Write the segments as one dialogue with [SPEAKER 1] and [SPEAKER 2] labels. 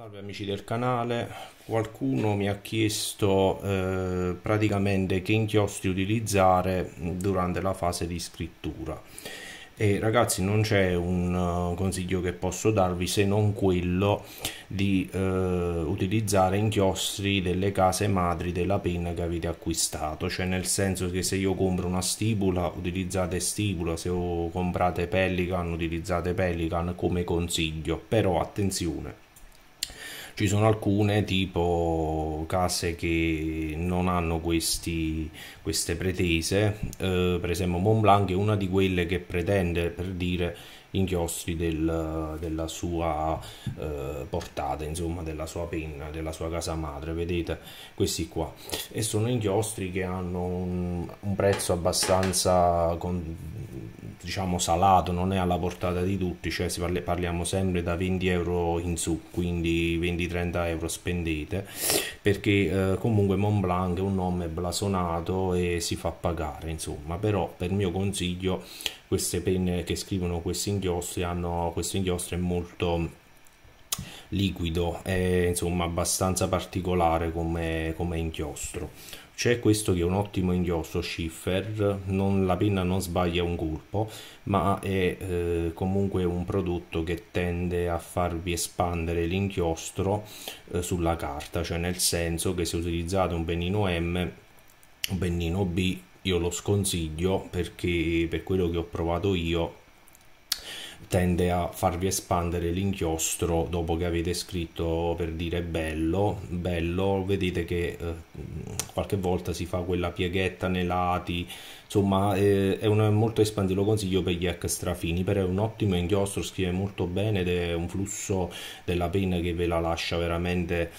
[SPEAKER 1] Salve amici del canale, qualcuno mi ha chiesto eh, praticamente che inchiostri utilizzare durante la fase di scrittura e ragazzi non c'è un eh, consiglio che posso darvi se non quello di eh, utilizzare inchiostri delle case madri della penna che avete acquistato cioè nel senso che se io compro una stipula utilizzate stipula se comprate pelican utilizzate pelican come consiglio però attenzione ci sono alcune tipo case che non hanno questi, queste pretese, eh, per esempio Mont Blanc è una di quelle che pretende per dire inchiostri del, della sua eh, portata, insomma, della sua penna, della sua casa madre, vedete questi qua. E sono inchiostri che hanno un, un prezzo abbastanza con, diciamo salato, non è alla portata di tutti, cioè si parli, parliamo sempre da 20 euro in su, quindi 20-30 euro spendete, perché eh, comunque Montblanc è un nome blasonato e si fa pagare, insomma, però per mio consiglio queste penne che scrivono questi inchiostri inchiostri hanno questo inchiostro è molto liquido è insomma abbastanza particolare come, come inchiostro c'è questo che è un ottimo inchiostro Schiffer non, la penna non sbaglia un colpo ma è eh, comunque un prodotto che tende a farvi espandere l'inchiostro eh, sulla carta cioè nel senso che se utilizzate un Benino M un Benino B io lo sconsiglio perché per quello che ho provato io tende a farvi espandere l'inchiostro dopo che avete scritto per dire bello, bello, vedete che eh, qualche volta si fa quella pieghetta nei lati, insomma eh, è, un, molto espandito, lo consiglio per gli extra fini, però è un ottimo inchiostro, scrive molto bene ed è un flusso della penna che ve la lascia veramente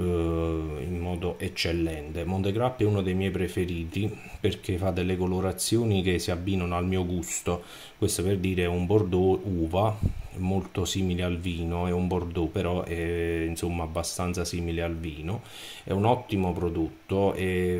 [SPEAKER 1] eh, in modo eccellente. Montegrappi è uno dei miei preferiti perché fa delle colorazioni che si abbinano al mio gusto questo per dire è un Bordeaux uva molto simile al vino è un Bordeaux però è insomma abbastanza simile al vino è un ottimo prodotto e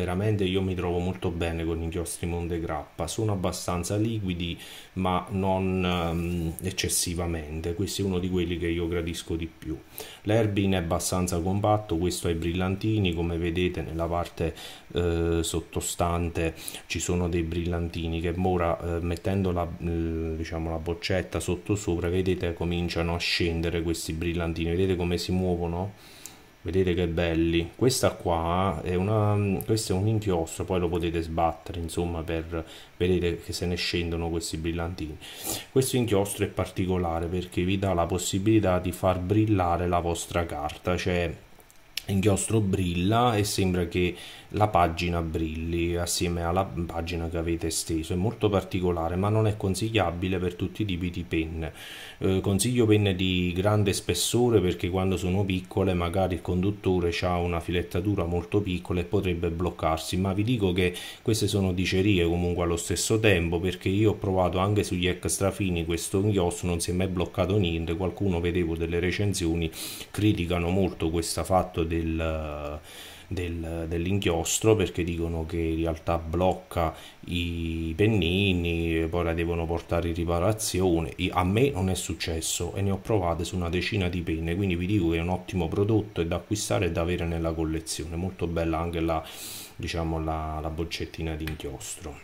[SPEAKER 1] veramente io mi trovo molto bene con gli inchiostri Monte Grappa, sono abbastanza liquidi ma non um, eccessivamente, questo è uno di quelli che io gradisco di più. L'airbin è abbastanza compatto, questo ha i brillantini, come vedete nella parte eh, sottostante ci sono dei brillantini che ora eh, mettendo la, eh, diciamo, la boccetta sotto sopra vedete cominciano a scendere questi brillantini, vedete come si muovono? Vedete che belli. Questa qua è, una, questo è un inchiostro, poi lo potete sbattere, insomma, per vedere che se ne scendono questi brillantini. Questo inchiostro è particolare perché vi dà la possibilità di far brillare la vostra carta, cioè inchiostro brilla e sembra che la pagina Brilli assieme alla pagina che avete esteso è molto particolare ma non è consigliabile per tutti i tipi di penne. Eh, consiglio penne di grande spessore perché quando sono piccole magari il conduttore ha una filettatura molto piccola e potrebbe bloccarsi, ma vi dico che queste sono dicerie comunque allo stesso tempo perché io ho provato anche sugli extrafini questo inchiostro, non si è mai bloccato niente, qualcuno vedevo delle recensioni criticano molto questo fatto del del, dell'inchiostro perché dicono che in realtà blocca i pennini, poi la devono portare in riparazione. A me non è successo e ne ho provate su una decina di penne, quindi vi dico che è un ottimo prodotto e da acquistare e da avere nella collezione. Molto bella anche la, diciamo, la, la boccettina di inchiostro.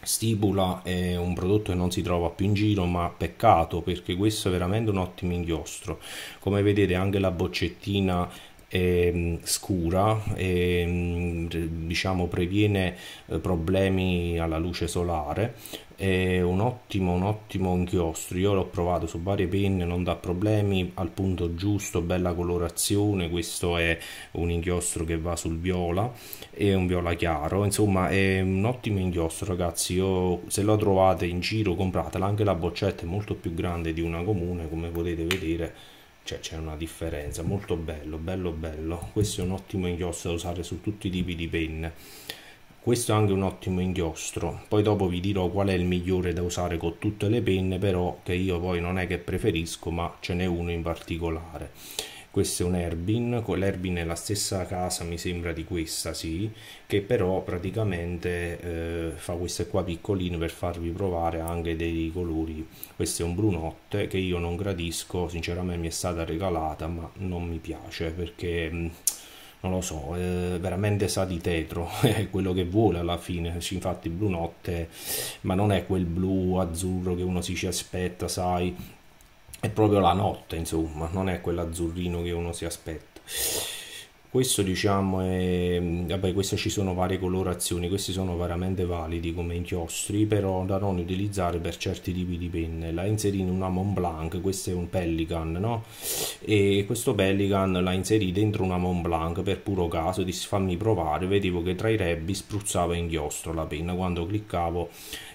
[SPEAKER 1] Stipula è un prodotto che non si trova più in giro, ma peccato perché questo è veramente un ottimo inchiostro. Come vedete anche la boccettina eh, scura e ehm, diciamo previene eh, problemi alla luce solare è un ottimo, un ottimo inchiostro. Io l'ho provato su varie penne, non dà problemi, al punto giusto, bella colorazione. Questo è un inchiostro che va sul viola e un viola chiaro. Insomma, è un ottimo inchiostro, ragazzi. Io, se lo trovate in giro, compratela. Anche la boccetta è molto più grande di una comune, come potete vedere cioè c'è una differenza molto bello bello bello questo è un ottimo inchiostro da usare su tutti i tipi di penne questo è anche un ottimo inchiostro poi dopo vi dirò qual è il migliore da usare con tutte le penne però che io poi non è che preferisco ma ce n'è uno in particolare questo è un Erbin, l'Erbin è la stessa casa mi sembra di questa, sì, che però praticamente eh, fa queste qua piccoline per farvi provare anche dei colori. Questo è un brunotte che io non gradisco, sinceramente mi è stata regalata ma non mi piace perché... Mm, non lo so, eh, veramente sa di tetro, è quello che vuole alla fine, infatti Brunotte, ma non è quel blu azzurro che uno si ci aspetta, sai, è proprio la notte, insomma, non è quell'azzurrino che uno si aspetta questo diciamo è, vabbè queste ci sono varie colorazioni questi sono veramente validi come inchiostri però da non utilizzare per certi tipi di penne la inserì in una Mont Blanc questo è un Pelican no? e questo Pelican la inserì dentro una Mont Blanc per puro caso dissi fammi provare vedevo che tra i rebbi spruzzava inchiostro la penna quando cliccavo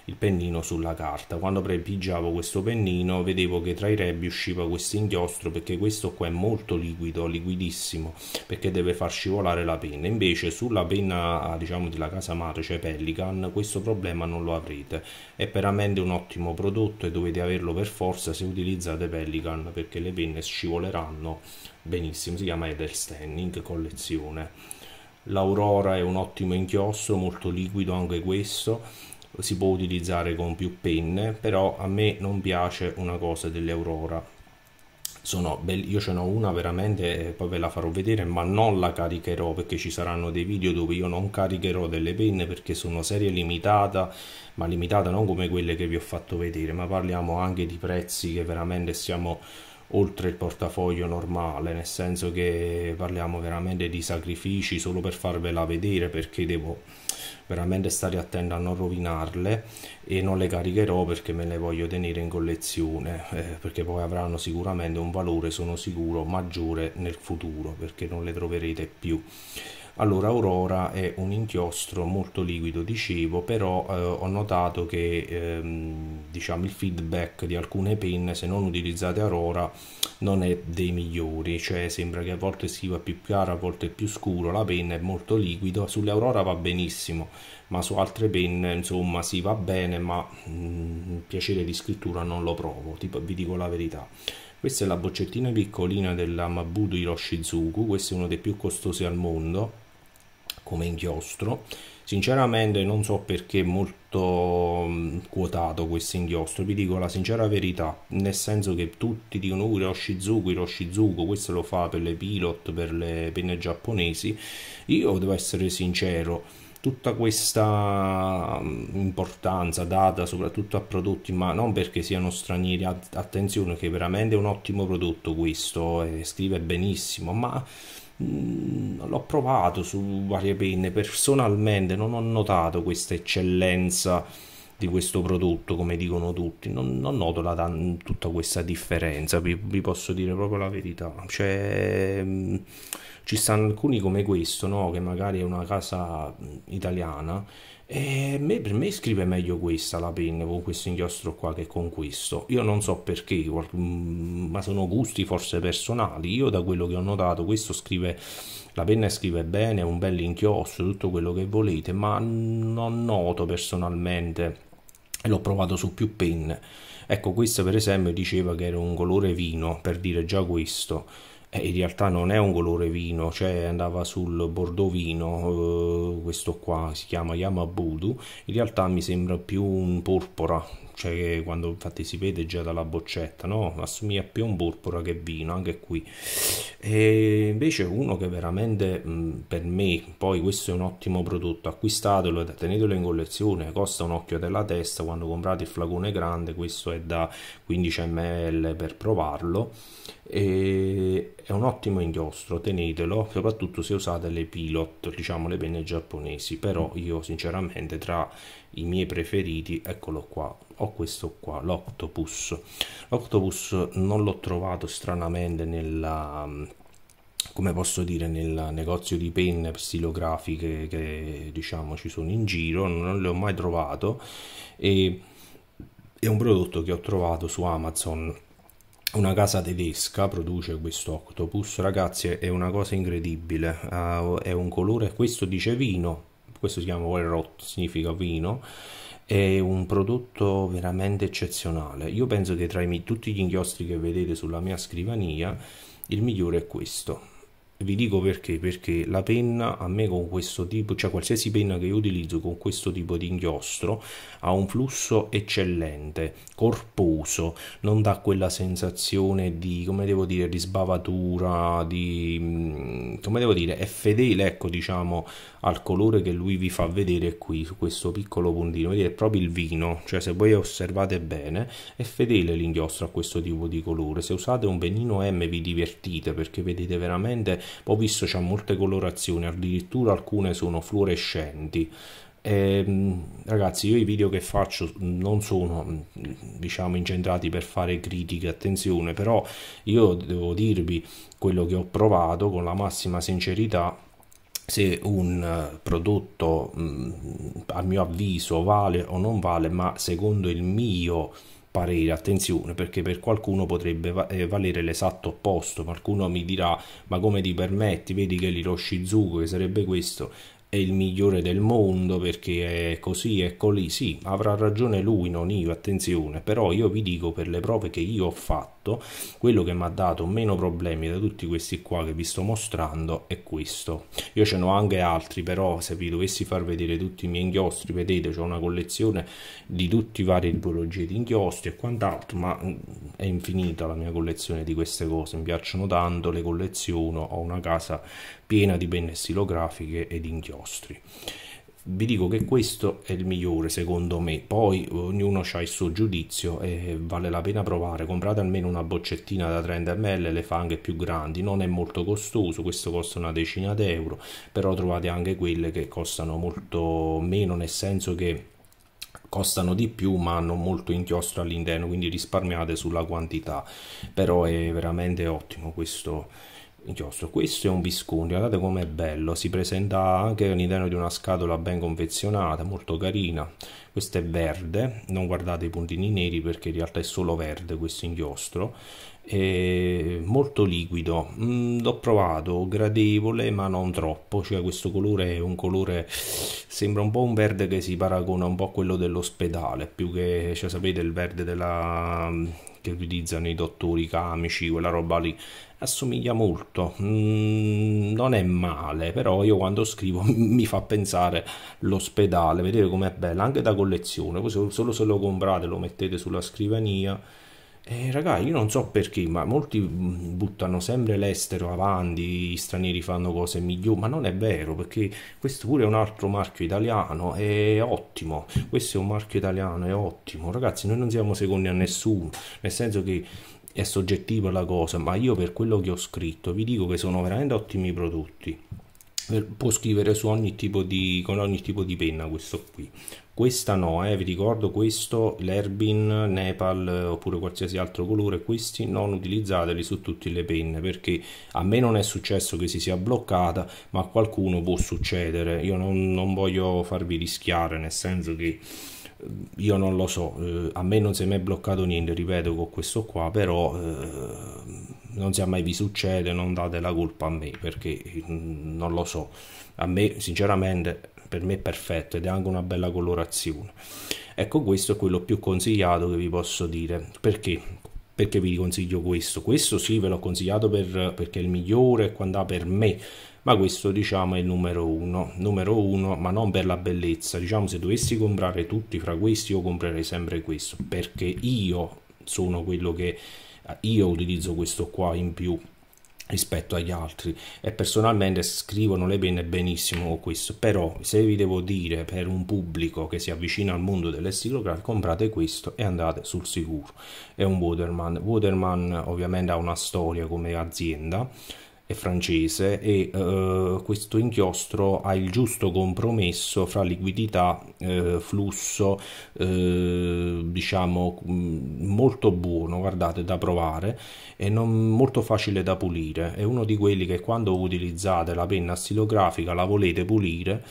[SPEAKER 1] il pennino sulla carta quando prepigiavo questo pennino vedevo che tra i rebbi usciva questo inchiostro perché questo qua è molto liquido liquidissimo perché deve far scivolare la penna invece sulla penna diciamo della casa madre cioè Pelican questo problema non lo avrete è veramente un ottimo prodotto e dovete averlo per forza se utilizzate Pelican perché le penne scivoleranno benissimo si chiama Eder Standing collezione l'Aurora è un ottimo inchiostro molto liquido anche questo si può utilizzare con più penne però a me non piace una cosa dell'Aurora sono belli. Io ce n'ho una veramente, eh, poi ve la farò vedere, ma non la caricherò perché ci saranno dei video dove io non caricherò delle penne perché sono serie limitata, ma limitata non come quelle che vi ho fatto vedere, ma parliamo anche di prezzi che veramente siamo oltre il portafoglio normale, nel senso che parliamo veramente di sacrifici solo per farvela vedere perché devo veramente stare attento a non rovinarle e non le caricherò perché me le voglio tenere in collezione eh, perché poi avranno sicuramente un valore sono sicuro maggiore nel futuro perché non le troverete più allora Aurora è un inchiostro molto liquido, dicevo, però eh, ho notato che ehm, diciamo, il feedback di alcune penne, se non utilizzate Aurora, non è dei migliori, cioè sembra che a volte si più chiaro, a volte più scuro, la penna è molto liquida, sulle Aurora va benissimo, ma su altre penne insomma si va bene, ma mh, mm, piacere di scrittura non lo provo, tipo, vi dico la verità. Questa è la boccettina piccolina della Mabudo Hiroshizuku, questo è uno dei più costosi al mondo, come inchiostro sinceramente non so perché è molto mm, quotato questo inchiostro vi dico la sincera verità nel senso che tutti dicono uh, Hiroshizuku Hiroshizuku questo lo fa per le pilot per le penne giapponesi io devo essere sincero tutta questa mm, importanza data soprattutto a prodotti ma non perché siano stranieri attenzione che è veramente un ottimo prodotto questo eh, scrive benissimo ma Mm, l'ho provato su varie penne personalmente non ho notato questa eccellenza di questo prodotto come dicono tutti non, non noto la, tutta questa differenza vi, vi, posso dire proprio la verità cioè, mm, ci stanno alcuni come questo no? che magari è una casa mm, italiana e me, per me scrive meglio questa la penna con questo inchiostro qua che con questo. Io non so perché, mm, ma sono gusti forse personali. Io da quello che ho notato, questo scrive la penna scrive bene, è un bel inchiostro, tutto quello che volete, ma non noto personalmente l'ho provato su più penne. Ecco, questa per esempio diceva che era un colore vino, per dire già questo eh, in realtà non è un colore vino, cioè andava sul bordovino, eh, questo qua si chiama Yamabudu, in realtà mi sembra più un porpora, cioè quando infatti si vede già dalla boccetta, no? assomiglia più a un burpura che vino, anche qui. E invece uno che veramente mh, per me, poi questo è un ottimo prodotto, acquistatelo e tenetelo in collezione, costa un occhio della testa, quando comprate il flacone grande, questo è da 15 ml per provarlo, e è un ottimo inchiostro, tenetelo, soprattutto se usate le pilot, diciamo le penne giapponesi, però io sinceramente tra i miei preferiti eccolo qua ho questo qua l'octopus l'octopus non l'ho trovato stranamente nella come posso dire nel negozio di penne stilografiche che diciamo ci sono in giro non le ho mai trovato e è un prodotto che ho trovato su amazon una casa tedesca produce questo octopus ragazzi è una cosa incredibile uh, è un colore questo dice vino questo si chiama Werrot, significa vino, è un prodotto veramente eccezionale. Io penso che tra i, tutti gli inchiostri che vedete sulla mia scrivania, il migliore è questo vi dico perché perché la penna a me con questo tipo cioè qualsiasi penna che io utilizzo con questo tipo di inchiostro ha un flusso eccellente corposo non dà quella sensazione di come devo dire di sbavatura di mm, come devo dire è fedele ecco diciamo al colore che lui vi fa vedere qui su questo piccolo puntino vedete è proprio il vino cioè se voi osservate bene è fedele l'inchiostro a questo tipo di colore se usate un penino M vi divertite perché vedete veramente ho visto c'è molte colorazioni addirittura alcune sono fluorescenti eh, ragazzi io i video che faccio non sono diciamo incentrati per fare critiche attenzione però io devo dirvi quello che ho provato con la massima sincerità se un eh, prodotto mm, a mio avviso vale o non vale ma secondo il mio parere, attenzione perché per qualcuno potrebbe eh, valere l'esatto opposto, qualcuno mi dirà ma come ti permetti, vedi che l'Hiroshizuku, che sarebbe questo è il migliore del mondo perché è così, è così, sì, avrà ragione lui, non io, attenzione, però io vi dico per le prove che io ho fatto, quello che mi ha dato meno problemi da tutti questi qua che vi sto mostrando è questo. Io ce n'ho anche altri, però se vi dovessi far vedere tutti i miei inchiostri, vedete, c'è una collezione di tutti le varie tipologie di inchiostri e quant'altro, ma mm, è infinita la mia collezione di queste cose, mi piacciono tanto, le colleziono, ho una casa piena di penne stilografiche e di inchiostri vostri vi dico che questo è il migliore secondo me poi ognuno ha il suo giudizio e vale la pena provare comprate almeno una boccettina da 30 ml le fa anche più grandi non è molto costoso questo costa una decina d'euro però trovate anche quelle che costano molto meno nel senso che costano di più ma hanno molto inchiostro all'interno quindi risparmiate sulla quantità però è veramente ottimo questo inchiostro. Questo è un visconti, guardate com'è bello, si presenta anche all'interno di una scatola ben confezionata, molto carina. Questo è verde, non guardate i puntini neri perché in realtà è solo verde questo inchiostro eh, molto liquido mm, l'ho provato gradevole ma non troppo cioè questo colore è un colore sembra un po' un verde che si paragona un po' a quello dell'ospedale più che cioè, sapete il verde della, mm, che utilizzano i dottori camici quella roba lì assomiglia molto mm, non è male però io quando scrivo mi fa pensare l'ospedale vedete com'è bella anche da collezione solo se lo comprate lo mettete sulla scrivania eh, raga, io non so perché, ma molti mm, buttano sempre l'estero avanti, gli stranieri fanno cose migliori, ma non è vero, perché questo pure è un altro marchio italiano, è ottimo, questo è un marchio italiano, è ottimo. Ragazzi, noi non siamo secondi a nessuno, nel senso che è soggettiva la cosa, ma io per quello che ho scritto vi dico che sono veramente ottimi prodotti. Eh, può scrivere su ogni tipo di, con ogni tipo di penna questo qui questa no, eh, vi ricordo questo, l'Erbin, Nepal eh, oppure qualsiasi altro colore, questi non utilizzateli su tutte le penne perché a me non è successo che si sia bloccata ma a qualcuno può succedere, io non, non voglio farvi rischiare nel senso che eh, io non lo so, eh, a me non si è mai bloccato niente, ripeto con questo qua, però eh, non sia mai vi succede, non date la colpa a me perché mm, non lo so. A me, sinceramente, per me è perfetto ed è anche una bella colorazione. Ecco, questo è quello più consigliato che vi posso dire perché. Perché vi consiglio questo? Questo sì, ve l'ho consigliato per, perché è il migliore, quando ha per me, ma questo diciamo è il numero uno numero uno ma non per la bellezza diciamo se dovessi comprare tutti fra questi io comprerei sempre questo perché io sono quello che eh, io utilizzo questo qua in più rispetto agli altri e personalmente scrivono le penne benissimo questo però se vi devo dire per un pubblico che si avvicina al mondo delle stilografie comprate questo e andate sul sicuro è un Waterman Waterman ovviamente ha una storia come azienda è francese e eh, questo inchiostro ha il giusto compromesso fra liquidità, eh, flusso, eh, diciamo mm, molto buono, guardate, da provare e non molto facile da pulire. È uno di quelli che quando utilizzate la penna stilografica la volete pulire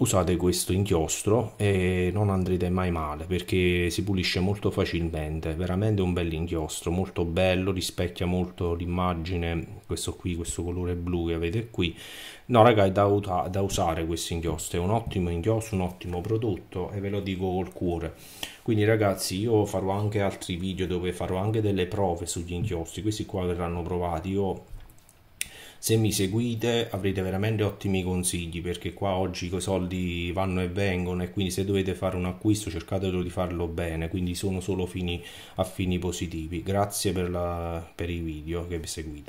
[SPEAKER 1] usate questo inchiostro e non andrete mai male perché si pulisce molto facilmente veramente un bel inchiostro molto bello rispecchia molto l'immagine questo qui questo colore blu che avete qui no raga è da, da usare questo inchiostro è un ottimo inchiostro un ottimo prodotto e ve lo dico col cuore quindi ragazzi io farò anche altri video dove farò anche delle prove sugli inchiostri questi qua verranno provati io se mi seguite avrete veramente ottimi consigli perché qua oggi i soldi vanno e vengono e quindi se dovete fare un acquisto cercate di farlo bene, quindi sono solo fini, a fini positivi. Grazie per, la, per i video che vi seguite.